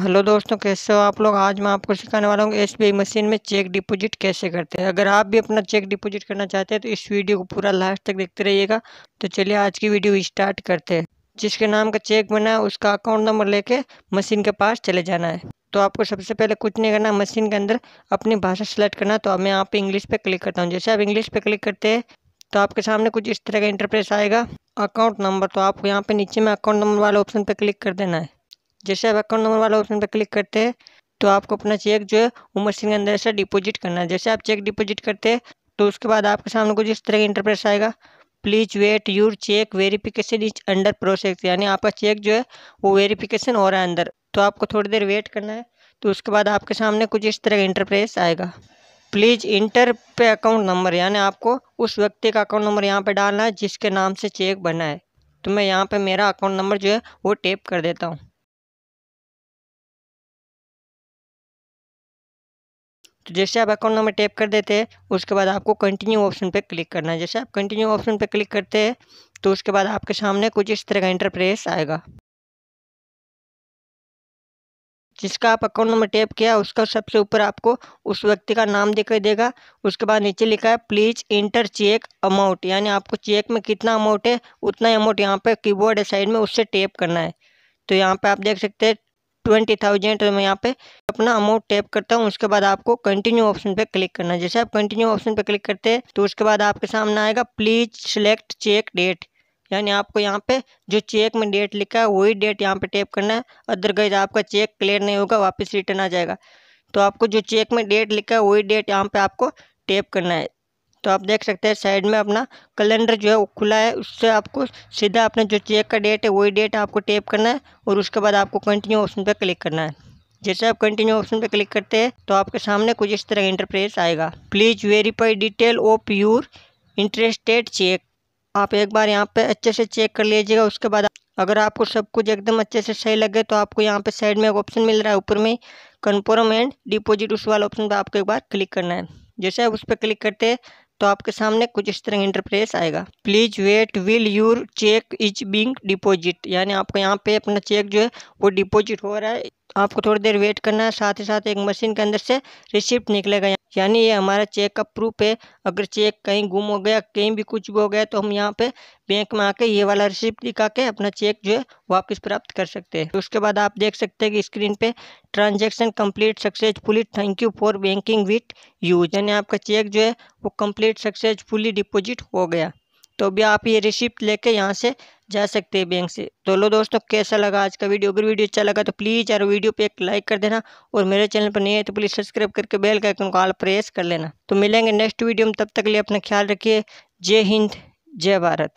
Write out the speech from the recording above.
hello दोस्तों कैसे हो आप लोग आज मैं आपको सिखाने वाला हूँ एस मशीन में चेक डिपॉजिट कैसे करते हैं अगर आप भी अपना चेक डिपॉजिट करना चाहते हैं तो इस वीडियो को पूरा लास्ट तक देखते रहिएगा तो चलिए आज की वीडियो स्टार्ट करते हैं जिसके नाम का चेक बना है उसका अकाउंट नंबर लेके मशीन के पास चले जाना है तो आपको सबसे पहले कुछ नहीं करना मशीन के अंदर अपनी भाषा सेलेक्ट करना तो मैं आप इंग्लिश पर क्लिक करता हूँ जैसे आप इंग्लिश पे क्लिक करते हैं तो आपके सामने कुछ इस तरह का इंटरप्रेस आएगा अकाउंट नंबर तो आपको यहाँ पर नीचे में अकाउंट नंबर वाले ऑप्शन पर क्लिक कर देना है जैसे आप अकाउंट नंबर वाला ऑप्शन पर क्लिक करते हैं तो आपको अपना चेक जो है वो मशीन के अंदर से डिपॉजिट करना है जैसे आप चेक डिपॉजिट करते हैं तो उसके बाद आपके सामने कुछ इस तरह का इंटरप्रेस आएगा please wait your check verification is under process यानी आपका चेक जो है वो वेरिफिकेशन हो रहा है अंदर तो आपको थोड़ी देर वेट करना है तो उसके बाद आपके सामने कुछ इस तरह का इंटरप्रेस आएगा please enter payee account number यानी आपको उस व्यक्ति का अकाउंट नंबर यहाँ पे डालना है जिसके नाम से चेक बना है तो मैं यहाँ पे मेरा अकाउंट नंबर जो है वो टेप कर देता हूँ तो जैसे आप अकाउंट नंबर टैप कर देते हैं उसके बाद आपको कंटिन्यू ऑप्शन पर क्लिक करना है जैसे आप कंटिन्यू ऑप्शन पर क्लिक करते हैं तो उसके बाद आपके सामने कुछ इस तरह का इंटरप्रेस आएगा जिसका आप अकाउंट नंबर टैप किया उसका सबसे ऊपर आपको उस व्यक्ति का नाम दिखाई देगा उसके बाद नीचे लिखा है प्लीज़ इंटर चेक अमाउंट यानी आपको चेक में कितना अमाउंट है उतना अमाउंट यहाँ पे कीबोर्ड साइड में उससे टैप करना है तो यहाँ पे आप देख सकते हैं ट्वेंटी थाउजेंड तो मैं यहाँ पे अपना अमाउंट टैप करता हूँ उसके बाद आपको कंटिन्यू ऑप्शन पे क्लिक करना है जैसे आप कंटिन्यू ऑप्शन पे क्लिक करते हैं तो उसके बाद आपके सामने आएगा प्लीज सेलेक्ट चेक डेट यानी आपको यहाँ पे जो चेक में डेट लिखा है वही डेट यहाँ पे टैप करना है अदरवाइज आपका चेक क्लियर नहीं होगा वापस रिटर्न आ जाएगा तो आपको जो चेक में डेट लिखा है वही डेट यहाँ पे आपको टैप करना है तो आप देख सकते हैं साइड में अपना कैलेंडर जो है वो खुला है उससे आपको सीधा अपना जो चेक का डेट है वही डेट आपको टेप करना है और उसके बाद आपको कंटिन्यू ऑप्शन पर क्लिक करना है जैसे आप कंटिन्यू ऑप्शन पर क्लिक करते हैं तो आपके सामने कुछ इस तरह इंटरप्रेस आएगा please verify detail of your interested check आप एक बार यहाँ पे अच्छे से चेक कर लीजिएगा उसके बाद अगर आपको सब कुछ एकदम अच्छे से सही लगे तो आपको यहाँ पे साइड में एक ऑप्शन मिल रहा है ऊपर में कन्फर्म एंड डिपॉजिट उस वाला ऑप्शन पर आपको एक बार क्लिक करना है जैसे आप उस पर क्लिक करते हैं तो आपके सामने कुछ इस तरह इंटरप्रेस आएगा please wait will your check is being deposit यानी आपको यहाँ पे अपना चेक जो है वो डिपोजिट हो रहा है आपको थोड़ी देर वेट करना है साथ ही साथ एक मशीन के अंदर से रिसिप्ट निकलेगा यानी ये हमारा चेक का प्रूफ है अगर चेक कहीं गुम हो गया कहीं भी कुछ भी हो गया तो हम यहाँ पे बैंक में आके ये वाला रिसिप्ट दिखा के अपना चेक जो है वापस प्राप्त कर सकते हैं उसके बाद आप देख सकते हैं कि स्क्रीन पे transaction complete successfully thank you for banking with you यानी आपका चेक जो है वो कम्प्लीट सक्सेसफुली डिपोजिट हो गया तो अभी आप ये रिसिप्ट लेके यहाँ से जा सकते हैं बैंक से तो लो दोस्तों कैसा लगा आज का वीडियो अगर वीडियो अच्छा लगा तो प्लीज़ यार वीडियो पे एक लाइक कर देना और मेरे चैनल पर नहीं है तो प्लीज़ सब्सक्राइब करके बेल का आइकन को प्रेस कर लेना तो मिलेंगे नेक्स्ट वीडियो में तब तक के लिए अपना ख्याल रखिए जय हिंद जय भारत